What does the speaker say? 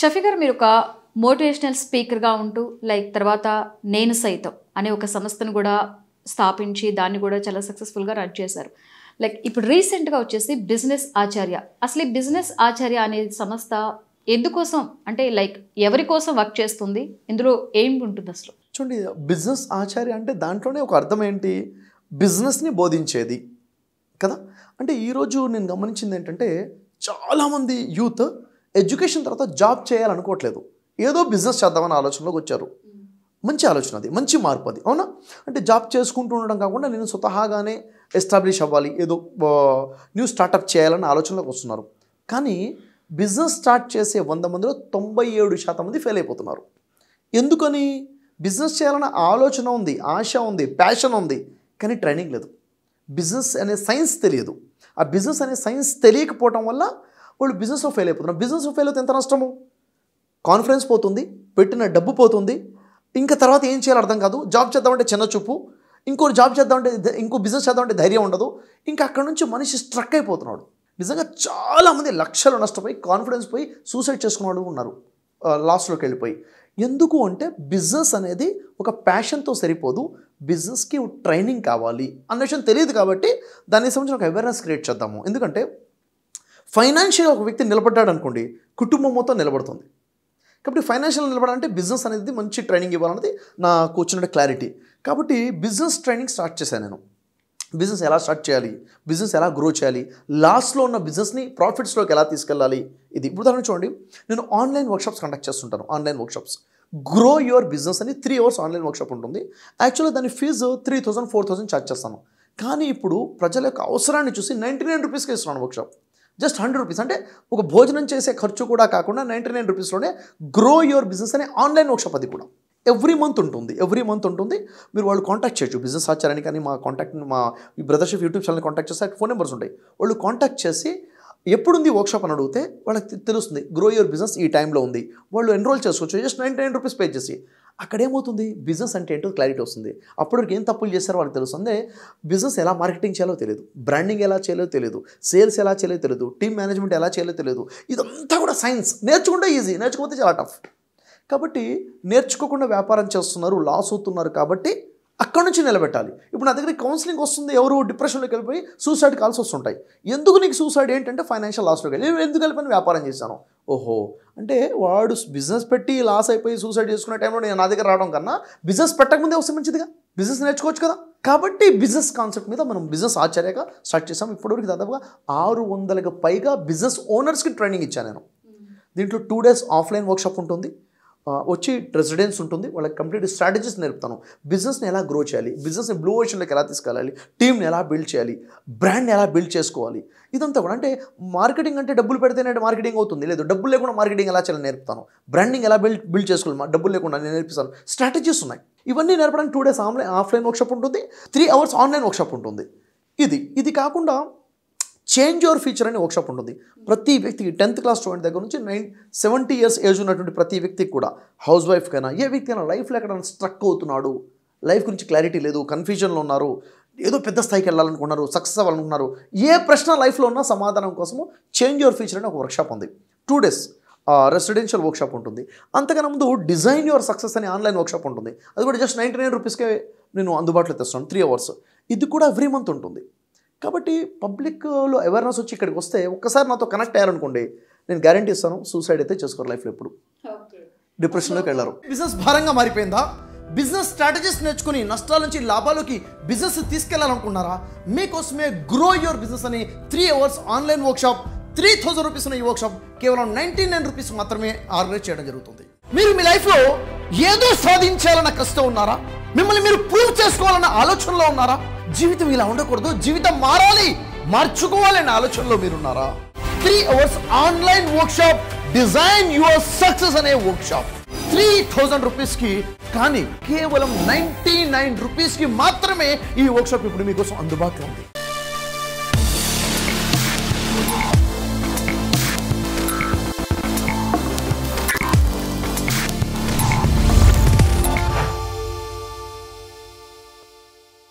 షఫీ మీరు ఒక మోటివేషనల్ స్పీకర్గా ఉంటూ లైక్ తర్వాత నేను సైతం అనే ఒక సంస్థను కూడా స్థాపించి దాన్ని కూడా చాలా సక్సెస్ఫుల్గా రన్ చేశారు లైక్ ఇప్పుడు రీసెంట్గా వచ్చేసి బిజినెస్ ఆచార్య అసలు ఈ బిజినెస్ ఆచార్య అనే సంస్థ ఎందుకోసం అంటే లైక్ ఎవరి కోసం వర్క్ చేస్తుంది ఇందులో ఏం ఉంటుంది అసలు చూడండి బిజినెస్ ఆచార్య అంటే దాంట్లోనే ఒక అర్థం ఏంటి బిజినెస్ని బోధించేది కదా అంటే ఈరోజు నేను గమనించింది ఏంటంటే చాలామంది యూత్ ఎడ్యుకేషన్ తర్వాత జాబ్ చేయాలనుకోవట్లేదు ఏదో బిజినెస్ చేద్దామని ఆలోచనలోకి వచ్చారు మంచి ఆలోచన అది మంచి మార్పు అది అవునా అంటే జాబ్ చేసుకుంటూ ఉండడం కాకుండా నేను స్వతహాగానే ఎస్టాబ్లిష్ అవ్వాలి ఏదో న్యూ స్టార్టప్ చేయాలని ఆలోచనలోకి వస్తున్నారు కానీ బిజినెస్ స్టార్ట్ చేసే వంద మందిలో తొంభై ఏడు శాతం మంది ఫెయిల్ అయిపోతున్నారు ఎందుకని బిజినెస్ చేయాలన్న ఆలోచన ఉంది ఆశ ఉంది ప్యాషన్ ఉంది కానీ ట్రైనింగ్ లేదు బిజినెస్ అనే సైన్స్ తెలియదు ఆ బిజినెస్ అనే సైన్స్ తెలియకపోవటం వల్ల వాళ్ళు బిజినెస్లో ఫెయిల్ అయిపోతున్నారు బిజినెస్లో ఫెయిల్ అయితే ఎంత నష్టము కాన్ఫిడెన్స్ పోతుంది పెట్టిన డబ్బు పోతుంది ఇంకా తర్వాత ఏం చేయాలో అర్థం కాదు జాబ్ చేద్దామంటే చిన్న చూపు ఇంకో జాబ్ చేద్దామంటే ఇంకో బిజినెస్ చేద్దామంటే ధైర్యం ఉండదు ఇంకా అక్కడ నుంచి మనిషి స్ట్రక్ అయిపోతున్నాడు నిజంగా చాలామంది లక్షలు నష్టపోయి కాన్ఫిడెన్స్ పోయి సూసైడ్ చేసుకున్న వాళ్ళు ఉన్నారు లాస్ట్లోకి వెళ్ళిపోయి ఎందుకు అంటే బిజినెస్ అనేది ఒక ప్యాషన్తో సరిపోదు బిజినెస్కి ట్రైనింగ్ కావాలి అన్న విషయం తెలియదు కాబట్టి దానికి సంబంధించిన ఒక అవేర్నెస్ క్రియేట్ చేద్దాము ఎందుకంటే ఫైనాన్షియల్ ఒక వ్యక్తి నిలబడ్డాడు అనుకోండి కుటుంబం మొత్తం నిలబడుతుంది కాబట్టి ఫైనాన్షియల్ నిలబడాలంటే బిజినెస్ అనేది మంచి ట్రైనింగ్ ఇవ్వాలన్నది నా కూర్చున్న క్లారిటీ కాబట్టి బిజినెస్ ట్రైనింగ్ స్టార్ట్ చేశాను నేను బిజినెస్ ఎలా స్టార్ట్ చేయాలి బిజినెస్ ఎలా గ్రో చేయాలి లాస్ట్లో ఉన్న బిజినెస్ని ప్రాఫిట్స్లోకి ఎలా తీసుకెళ్ళాలి ఇది ఉదాహరణ చూడండి నేను ఆన్లైన్ వర్క్షాప్స్ కండక్ట్ చేస్తుంటాను online workshops grow your business అని త్రీ అవర్స్ ఆన్లైన్ వర్క్షాప్ ఉంటుంది యాక్చువల్గా దాని fee three thousand four thousand charge చేస్తాను కానీ ఇప్పుడు ప్రజల యొక్క అవసరాన్ని చూసి నైంటీ నైన్ రూపీస్కి ఇస్తున్నాను వర్క్షాప్ జస్ట్ హండ్రెడ్ రూపీస్ అంటే ఒక భోజనం చేసే ఖర్చు కూడా కాకుండా నైంటీ నైన్ రూపీస్లోనే గ్రో యువర్ బిజినెస్ అనే ఆన్లైన్ వర్క్షాప్ అది కూడా ఎవ్రీ మంత్ ఉంటుంది ఎవ్రీ మంత్ ఉంటుంది మీరు వాళ్ళు కాంటాక్ట్ చేయొచ్చు బిజినెస్ ఆచారాన్ని కానీ మా కాంటాక్ట్ మా ఈ బ్రదర్షిప్ యూట్యూబ్ ఛానల్ కాంటాక్ట్ చేస్తే ఫోన్ నెంబర్స్ ఉంటాయి వాళ్ళు కాంటాక్ట్ చేసి ఎప్పుడు ఉంది వర్క్షాప్ అని అడిగితే వాళ్ళకి తెలుస్తుంది గ్రో యువర్ బిజినెస్ ఈ టైంలో ఉంది వాళ్ళు ఎన్రోల్ చేసుకోవచ్చు just ninety nine rupees pay చేసి అక్కడ ఏమవుతుంది బిజినెస్ అంటే ఏంటో క్లారిటీ వస్తుంది వరకు ఏం తప్పులు చేస్తారో వాళ్ళకి తెలుసు అంటే బిజినెస్ ఎలా మార్కెటింగ్ చేయాలో తెలియదు బ్రాండింగ్ ఎలా చేయాలో తెలియదు సేల్స్ ఎలా చేయాలో తెలియదు టీమ్ మేనేజ్మెంట్ ఎలా చేయాలో తెలియదు ఇదంతా కూడా సైన్స్ నేర్చుకుంటే ఈజీ నేర్చుకోకపోతే చాలా టఫ్ కాబట్టి నేర్చుకోకుండా వ్యాపారం చేస్తున్నారు లాస్ అవుతున్నారు కాబట్టి అక్కడి నుంచి నిలబెట్టాలి ఇప్పుడు నా దగ్గర కౌన్సిలింగ్ వస్తుంది ఎవరు డిప్రెషన్లోకి వెళ్ళిపోయి సూసైడ్ కాల్స్ వస్తుంటాయి ఎందుకు నీకు సూసైడ్ ఏంటంటే ఫైనాన్షియల్ లాస్లోకి వెళ్ళి ఎందుకు వెళ్ళిపోయిన వ్యాపారం చేశాను ఓహో అంటే వాడు బిజినెస్ పెట్టి లాస్ అయిపోయి సూసైడ్ చేసుకునే టైంలో నేను నా దగ్గర రావడం కన్నా బిజినెస్ పెట్టకముందే వస్తే మంచిదిగా బిజినెస్ నేర్చుకోవచ్చు కదా కాబట్టి బిజినెస్ కాన్సెప్ట్ మీద మనం బిజినెస్ ఆచార్యగా స్టార్ట్ చేసాం ఇప్పటివరకు దాదాపుగా ఆరు వందలకు పైగా బిజినెస్ ఓనర్స్కి ట్రైనింగ్ ఇచ్చాను నేను దీంట్లో టూ డేస్ ఆఫ్లైన్ వర్క్షాప్ ఉంటుంది వచ్చి రెసిడెన్స్ ఉంటుంది వాళ్ళకి కంప్లీట్ స్ట్రాటజీస్ నేర్పుతాను బిజినెస్ని ఎలా గ్రో చేయాలి బిజినెస్ని బ్లూ ఓషన్లోకి ఎలా తీసుకెళ్ళాలి టీమ్ని ఎలా బిల్డ్ చేయాలి బ్రాండ్ని ఎలా బిల్డ్ చేసుకోవాలి ఇదంతా కూడా అంటే మార్కెటింగ్ అంటే డబ్బులు పెడితేనే మార్కెటింగ్ అవుతుంది లేదు డబ్బులు లేకుండా మార్కెటింగ్ ఎలా చేయాలని నేర్పుతాను బ్రాండింగ్ ఎలా బిల్డ్ బిల్డ్ చేసుకోవాలి డబ్బులు లేకుండా నేను నేర్పిస్తాను స్ట్రాటజీస్ ఉన్నాయి ఇవన్నీ నేర్పడానికి two days online offline workshop ఉంటుంది త్రీ అవర్స్ ఆన్లైన్ వర్క్షాప్ ఉంటుంది ఇది ఇది కాకుండా చేంజ్ యువర్ ఫీచర్ అని వర్క్షాప్ ఉంటుంది ప్రతి వ్యక్తికి టెన్త్ క్లాస్ స్టూడెంట్ దగ్గర నుంచి నైన్ సెవెంటీ ఇయర్స్ ఏజ్ ఉన్నటువంటి ప్రతి వ్యక్తికి కూడా హౌస్ వైఫ్ కైనా ఏ వ్యక్తి అయినా లైఫ్లో ఎక్కడైనా స్ట్రక్ అవుతున్నాడు లైఫ్ గురించి క్లారిటీ లేదు కన్ఫ్యూజన్లో ఉన్నారు ఏదో పెద్ద స్థాయికి వెళ్ళాలనుకున్నారు సక్సెస్ అవ్వాలనుకున్నారు ఏ ప్రశ్న లైఫ్లో ఉన్న సమాధానం కోసము చేంజ్ యువర్ ఫీచర్ అని ఒక వర్క్షాప్ ఉంది టూ డేస్ రెసిడెన్షియల్ వర్క్షాప్ ఉంటుంది అంతకన్నా ముందు డిజైన్ యువర్ సక్సెస్ అని ఆన్లైన్ వర్క్షాప్ ఉంటుంది అది కూడా జస్ట్ నైంటీ నైన్ రూపీస్కే నేను అందుబాటులో తెస్తాను త్రీ అవర్స్ ఇది కూడా ఎవ్రీ మంత్ ఉంటుంది కాబట్టి పబ్లిక్లో అవేర్నెస్ వచ్చి ఇక్కడికి వస్తే ఒక్కసారి నాతో కనెక్ట్ అయ్యారనుకోండి నేను గ్యారంటీ ఇస్తాను సూసైడ్ అయితే చేసుకోరు లైఫ్లో ఎప్పుడు డిప్రెషన్లోకి వెళ్ళారు బిజినెస్ భారంగా మారిపోయిందా బిజినెస్ స్ట్రాటజీస్ నేర్చుకుని నష్టాల నుంచి లాభాలకి బిజినెస్ తీసుకెళ్లాలనుకున్నారా మీకోసమే గ్రో యువర్ బిజినెస్ అని three hours online workshop three thousand rupees ఉన్న ఈ వర్క్షాప్ కేవలం నైన్టీ నైన్ రూపీస్ మాత్రమే ఆర్గనైజ్ చేయడం జరుగుతుంది మీరు మీ లైఫ్లో ఏదో సాధించాలన్న కష్టం ఉన్నారా మిమ్మల్ని మీరు ప్రూవ్ చేసుకోవాలన్న ఆలోచనలో ఉన్నారా జీవితం ఇలా ఉండకూడదు జీవితం మారాలి మార్చుకోవాలనే ఆలోచనలో మీరున్నారా three hours online shop design your success అనే వర్క్ షాప్ త్రీ థౌజండ్ కి కానీ కేవలం నైన్టీ నైన్ రూపీస్ కి మాత్రమే ఈ వర్క్ షాప్ ఇప్పుడు మీకోసం అందుబాటులో ఉంది